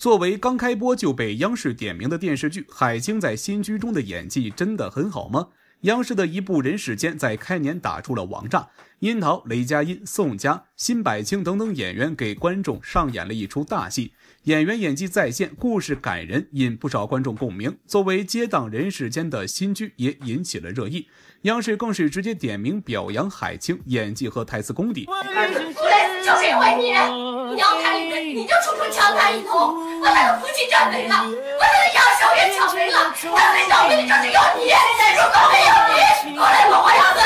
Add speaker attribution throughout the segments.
Speaker 1: 作为刚开播就被央视点名的电视剧，《海清在新剧中的演技真的很好吗？》央视的一部《人世间》在开年打出了王炸，樱桃、雷佳音、宋佳、辛柏青等等演员给观众上演了一出大戏，演员演技在线，故事感人，引不少观众共鸣。作为接档《人世间》的新剧，也引起了热议，央视更是直接点名表扬海清演技和台词功底。
Speaker 2: 就是因为你。阳台里面，你就处处抢他一头，把他的福气占没了，把他的养生也抢没了，他的小命就是有你，如果没有你，我得活不了了。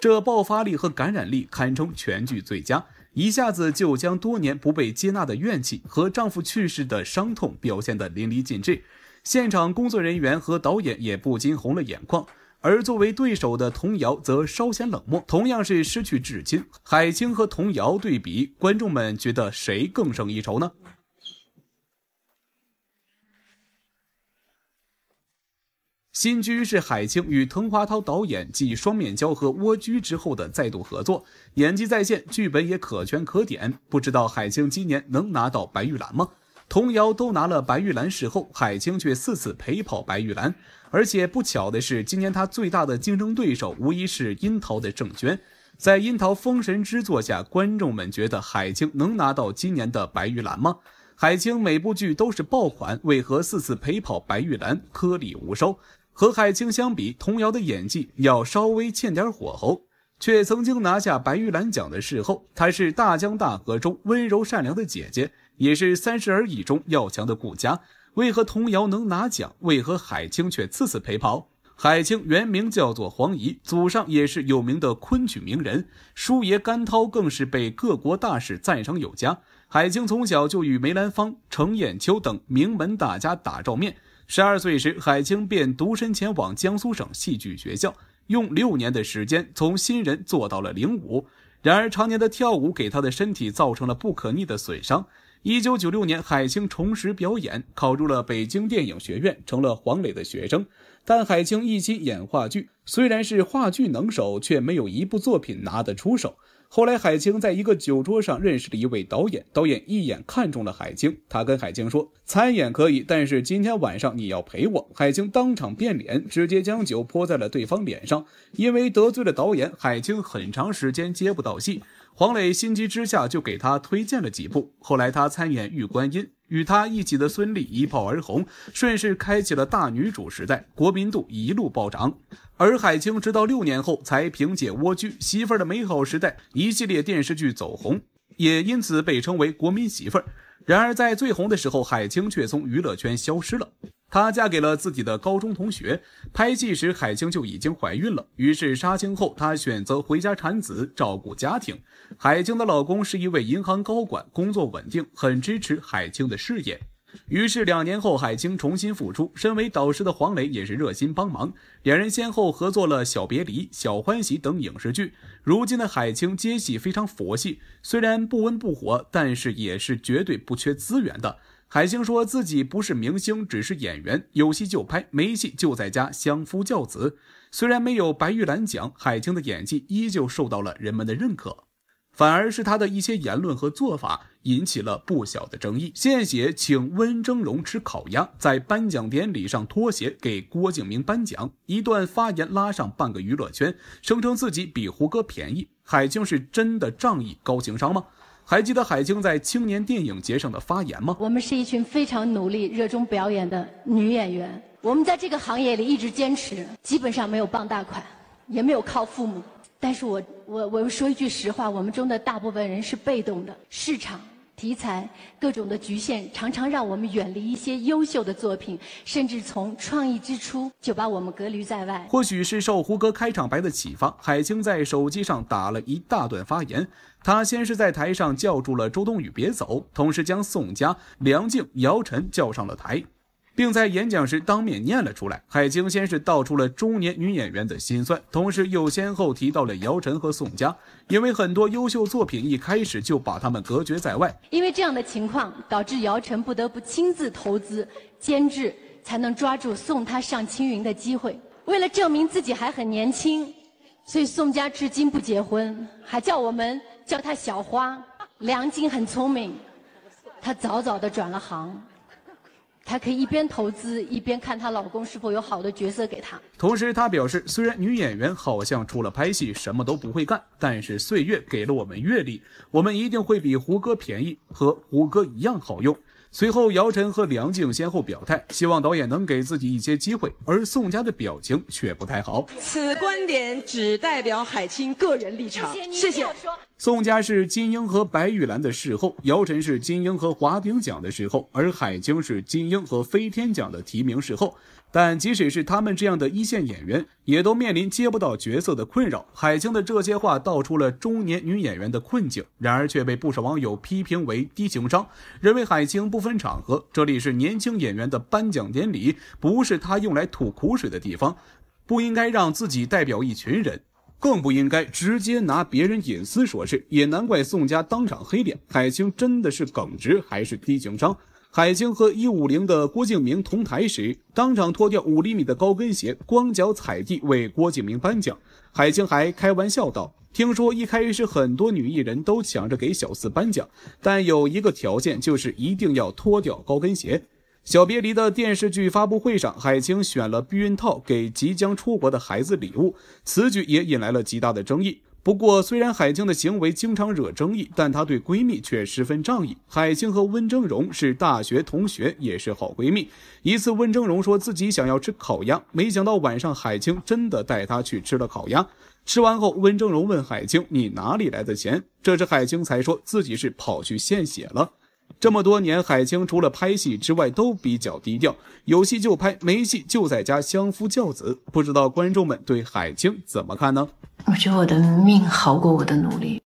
Speaker 1: 这爆发力和感染力堪称全剧最佳，一下子就将多年不被接纳的怨气和丈夫去世的伤痛表现得淋漓尽致。现场工作人员和导演也不禁红了眼眶，而作为对手的童瑶则稍显冷漠。同样是失去至亲，海清和童瑶对比，观众们觉得谁更胜一筹呢？新居是海清与滕华涛导演继《双面胶》和《蜗居》之后的再度合作，演技在线，剧本也可圈可点。不知道海清今年能拿到白玉兰吗？童瑶都拿了白玉兰，事后海清却四次陪跑白玉兰，而且不巧的是，今年她最大的竞争对手无疑是樱桃的郑娟。在樱桃封神之作下，观众们觉得海清能拿到今年的白玉兰吗？海清每部剧都是爆款，为何四次陪跑白玉兰颗粒无收？和海清相比，童瑶的演技要稍微欠点火候，却曾经拿下白玉兰奖的事后，她是大江大河中温柔善良的姐姐。也是三十而已中要强的顾家，为何童谣能拿奖？为何海清却次次陪跑？海清原名叫做黄怡，祖上也是有名的昆曲名人，叔爷甘涛更是被各国大使赞赏有加。海清从小就与梅兰芳、程砚秋等名门大家打照面。十二岁时，海清便独身前往江苏省戏剧学校，用六年的时间从新人做到了领舞。然而，常年的跳舞给她的身体造成了不可逆的损伤。一九九六年，海清重拾表演，考入了北京电影学院，成了黄磊的学生。但海清一心演话剧，虽然是话剧能手，却没有一部作品拿得出手。后来，海清在一个酒桌上认识了一位导演，导演一眼看中了海清。他跟海清说：“参演可以，但是今天晚上你要陪我。”海清当场变脸，直接将酒泼在了对方脸上。因为得罪了导演，海清很长时间接不到戏。黄磊心急之下就给他推荐了几部。后来，他参演《玉观音》。与他一起的孙俪一炮而红，顺势开启了大女主时代，国民度一路暴涨。而海清直到六年后才凭借《蜗居》《媳妇儿的美好时代》一系列电视剧走红，也因此被称为国民媳妇儿。然而在最红的时候，海清却从娱乐圈消失了。她嫁给了自己的高中同学，拍戏时海清就已经怀孕了，于是杀青后她选择回家产子，照顾家庭。海清的老公是一位银行高管，工作稳定，很支持海清的事业。于是两年后，海清重新复出，身为导师的黄磊也是热心帮忙，两人先后合作了《小别离》《小欢喜》等影视剧。如今的海清接戏非常佛系，虽然不温不火，但是也是绝对不缺资源的。海清说自己不是明星，只是演员，有戏就拍，没戏就在家相夫教子。虽然没有白玉兰奖，海清的演技依旧受到了人们的认可。反而是他的一些言论和做法引起了不小的争议：献血，请温峥嵘吃烤鸭，在颁奖典礼上脱鞋给郭敬明颁奖，一段发言拉上半个娱乐圈，声称自己比胡歌便宜。海清是真的仗义高情商吗？还记得海清在青年电影节上的发言吗？
Speaker 2: 我们是一群非常努力、热衷表演的女演员。我们在这个行业里一直坚持，基本上没有傍大款，也没有靠父母。但是我，我，我说一句实话，我们中的大部分人是被动的市场。题材各种的局限，常常让我们远离一些优秀的作品，甚至从创意之初就把我们隔离在外。
Speaker 1: 或许是受胡歌开场白的启发，海清在手机上打了一大段发言。她先是在台上叫住了周冬雨别走，同时将宋佳、梁静、姚晨叫上了台。并在演讲时当面念了出来。海清先是道出了中年女演员的心酸，同时又先后提到了姚晨和宋佳，因为很多优秀作品一开始就把他们隔绝在外。
Speaker 2: 因为这样的情况，导致姚晨不得不亲自投资监制，才能抓住送他上青云的机会。为了证明自己还很年轻，所以宋佳至今不结婚，还叫我们叫她小花。梁静很聪明，她早早的转了行。她可以一边投资一边看她老公是否有好的角色给她。
Speaker 1: 同时，她表示，虽然女演员好像除了拍戏什么都不会干，但是岁月给了我们阅历，我们一定会比胡歌便宜，和胡歌一样好用。随后，姚晨和梁静先后表态，希望导演能给自己一些机会，而宋佳的表情却不太好。
Speaker 2: 此观点只代表海清个人立场。谢谢
Speaker 1: 宋佳是金鹰和白玉兰的事后，姚晨是金鹰和华鼎奖的视后，而海清是金鹰和飞天奖的提名事后。但即使是他们这样的一线演员，也都面临接不到角色的困扰。海清的这些话道出了中年女演员的困境，然而却被不少网友批评为低情商，认为海清不分场合，这里是年轻演员的颁奖典礼，不是她用来吐苦水的地方，不应该让自己代表一群人。更不应该直接拿别人隐私说事，也难怪宋佳当场黑脸。海清真的是耿直，还是低情商？海清和一五零的郭敬明同台时，当场脱掉五厘米的高跟鞋，光脚踩地为郭敬明颁奖。海清还开玩笑道：“听说一开始很多女艺人都抢着给小四颁奖，但有一个条件，就是一定要脱掉高跟鞋。”《小别离》的电视剧发布会上，海清选了避孕套给即将出国的孩子礼物，此举也引来了极大的争议。不过，虽然海清的行为经常惹争议，但她对闺蜜却十分仗义。海清和温峥嵘是大学同学，也是好闺蜜。一次，温峥嵘说自己想要吃烤鸭，没想到晚上海清真的带她去吃了烤鸭。吃完后，温峥嵘问海清：“你哪里来的钱？”这时，海清才说自己是跑去献血了。这么多年，海清除了拍戏之外都比较低调，有戏就拍，没戏就在家相夫教子。不知道观众们对海清怎么看呢？
Speaker 2: 我觉得我的命好过我的努力。